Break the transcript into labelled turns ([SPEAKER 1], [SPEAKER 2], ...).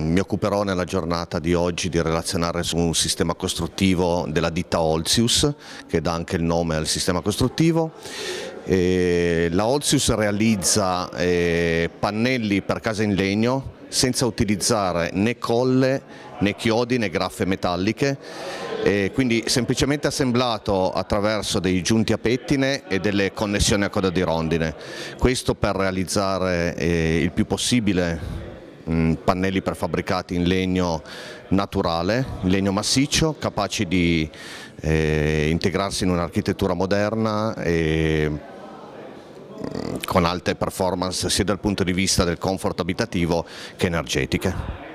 [SPEAKER 1] Mm, mi occuperò nella giornata di oggi di relazionare su un sistema costruttivo della ditta Olsius, che dà anche il nome al sistema costruttivo. Eh, la Olsius realizza eh, pannelli per casa in legno senza utilizzare né colle né chiodi né graffe metalliche, eh, quindi semplicemente assemblato attraverso dei giunti a pettine e delle connessioni a coda di rondine. Questo per realizzare eh, il più possibile Mm, pannelli prefabbricati in legno naturale, in legno massiccio, capaci di eh, integrarsi in un'architettura moderna e mm, con alte performance sia dal punto di vista del comfort abitativo che energetiche.